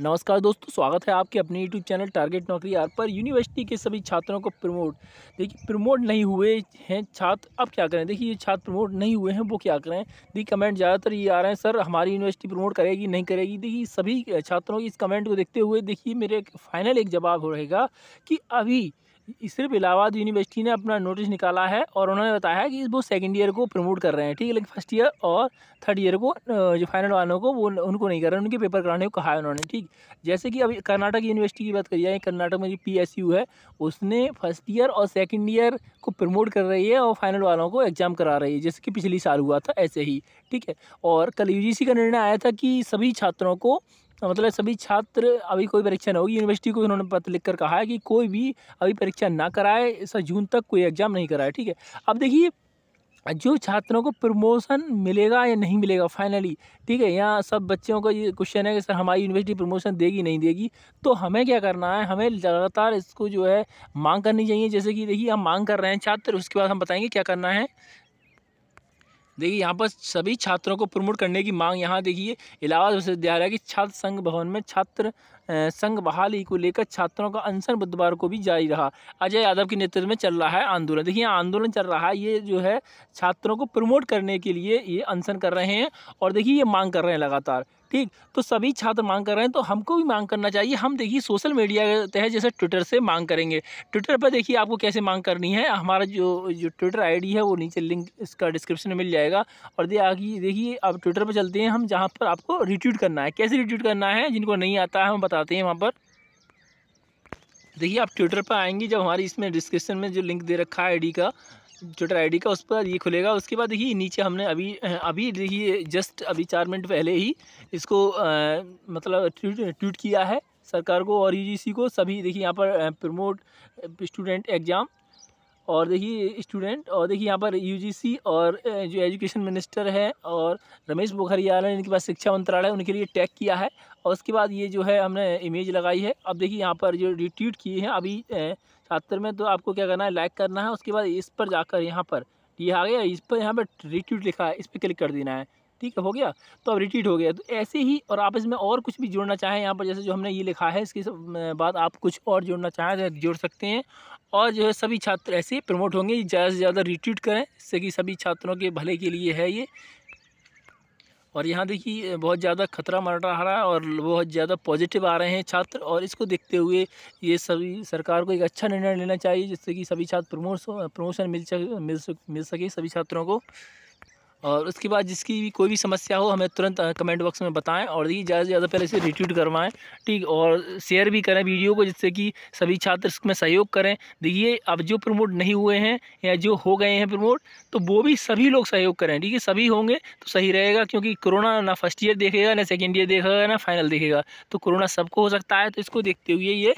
नमस्कार दोस्तों स्वागत है आपके अपने यूट्यूब चैनल टारगेट नौकरी आर पर यूनिवर्सिटी के सभी छात्रों को प्रमोट देखिए प्रमोट नहीं हुए हैं छात्र अब क्या करें देखिए ये छात्र प्रमोट नहीं हुए हैं वो क्या करें देखिए कमेंट ज़्यादातर ये आ रहे हैं सर हमारी यूनिवर्सिटी प्रमोट करेगी नहीं करेगी देखिए सभी छात्रों की इस कमेंट को देखते हुए देखिए मेरे फाइनल एक जवाब रहेगा कि अभी सिर्फ इलाहाबाद यूनिवर्सिटी ने अपना नोटिस निकाला है और उन्होंने बताया है कि वो सेकंड ईयर को प्रमोट कर रहे हैं ठीक है लेकिन फर्स्ट ईयर और थर्ड ईयर को जो फाइनल वालों को वो उनको नहीं कर रहे हैं उनके पेपर कराने को कहा है उन्होंने ठीक जैसे कि अभी कर्नाटक यूनिवर्सिटी की बात करी जाए कर्नाटक में जो पी है उसने फर्स्ट ईयर और सेकेंड ईयर को प्रमोट कर रही है और फाइनल वालों को एग्ज़ाम करा रही है जैसे कि पिछले साल हुआ था ऐसे ही ठीक है और कल यू का निर्णय आया था कि सभी छात्रों को हाँ, मतलब सभी छात्र अभी कोई परीक्षा ना होगी यूनिवर्सिटी को उन्होंने पत्र लिख कर कहा है कि कोई भी अभी परीक्षा ना कराए ऐसा जून तक कोई एग्ज़ाम नहीं कराए ठीक है अब देखिए जो छात्रों को प्रमोशन मिलेगा या नहीं मिलेगा फाइनली ठीक है यहाँ सब बच्चों का ये क्वेश्चन है कि सर हमारी यूनिवर्सिटी प्रमोशन देगी नहीं देगी तो हमें क्या करना है हमें लगातार इसको जो है मांग करनी चाहिए जैसे कि देखिए हम मांग कर रहे हैं छात्र उसके बाद हम बताएंगे क्या करना है देखिए यहाँ पर सभी छात्रों को प्रमोट करने की मांग यहाँ देखिए इलाहाबाद विश्वविद्यालय की छात्र संघ भवन में छात्र संघ बहाली को लेकर छात्रों का अनशन बुधवार को भी जारी रहा अजय यादव के नेतृत्व में चल रहा है आंदोलन देखिए आंदोलन चल रहा है ये जो है छात्रों को प्रमोट करने के लिए ये अनशन कर रहे हैं और देखिए ये मांग कर रहे हैं लगातार ठीक तो सभी छात्र मांग कर रहे हैं तो हमको भी मांग करना चाहिए हम देखिए सोशल मीडिया के तहत जैसे ट्विटर से मांग करेंगे ट्विटर पर देखिए आपको कैसे मांग करनी है हमारा जो जो ट्विटर आईडी है वो नीचे लिंक इसका डिस्क्रिप्शन में मिल जाएगा और दे आगे देखिए अब ट्विटर पर चलते हैं हम जहाँ पर आपको रिट्यूट करना है कैसे रिट्यूट करना है जिनको नहीं आता है हम बताते हैं वहाँ पर देखिए आप ट्विटर पर आएंगे जब हमारी इसमें डिस्क्रिप्शन में जो लिंक दे रखा है आई का ट्विटर आईडी का उस पर ये खुलेगा उसके बाद देखिए नीचे हमने अभी अभी देखिए जस्ट अभी चार मिनट पहले ही इसको आ, मतलब ट्वीट किया है सरकार को और यूजीसी e को सभी देखिए यहाँ पर प्रमोट स्टूडेंट एग्ज़ाम और देखिए स्टूडेंट और देखिए यहाँ पर यूजीसी और जो एजुकेशन मिनिस्टर है और रमेश पोखरियाल है इनके पास शिक्षा मंत्रालय उनके लिए टैग किया है और उसके बाद ये जो है हमने इमेज लगाई है अब देखिए यहाँ पर जो रिट्वीट किए हैं अभी छात्र में तो आपको क्या करना है लाइक करना है उसके बाद इस पर जाकर यहाँ पर ये आ गया इस पर यहाँ पर रिट्वीट लिखा है इस पर क्लिक कर देना है ठीक है हो गया तो अब रिट्वीट हो गया तो ऐसे ही और आप इसमें और कुछ भी जोड़ना चाहें यहाँ पर जैसे जो हमने ये लिखा है इसके बाद आप कुछ और जोड़ना चाहें तो जोड़ सकते हैं और जो है सभी छात्र ऐसे प्रमोट होंगे ज़्यादा से ज़्यादा रिट्वीट करें इससे कि सभी छात्रों के भले के लिए है ये और यहाँ देखिए बहुत ज़्यादा खतरा मर रहा है और बहुत ज़्यादा पॉजिटिव आ रहे हैं छात्र और इसको देखते हुए ये सभी सरकार को एक अच्छा निर्णय लेना चाहिए जिससे कि सभी छात्र प्रमोशन प्रमोशन मिल मिल मिल सके सभी छात्रों को और उसके बाद जिसकी भी कोई भी समस्या हो हमें तुरंत कमेंट बॉक्स में बताएं और ये ज़्यादा से ज़्यादा पहले से रिट्वीट करवाएं ठीक और शेयर भी करें वीडियो को जिससे कि सभी छात्र इसमें सहयोग करें देखिए अब जो प्रमोट नहीं हुए हैं या जो हो गए हैं प्रमोट तो वो भी सभी लोग सहयोग करें ठीक है सभी होंगे तो सही रहेगा क्योंकि कोरोना ना फर्स्ट ईयर देखेगा ना सेकेंड ईयर देखेगा ना फाइनल देखेगा तो कोरोना सबको हो सकता है तो इसको देखते हुए ये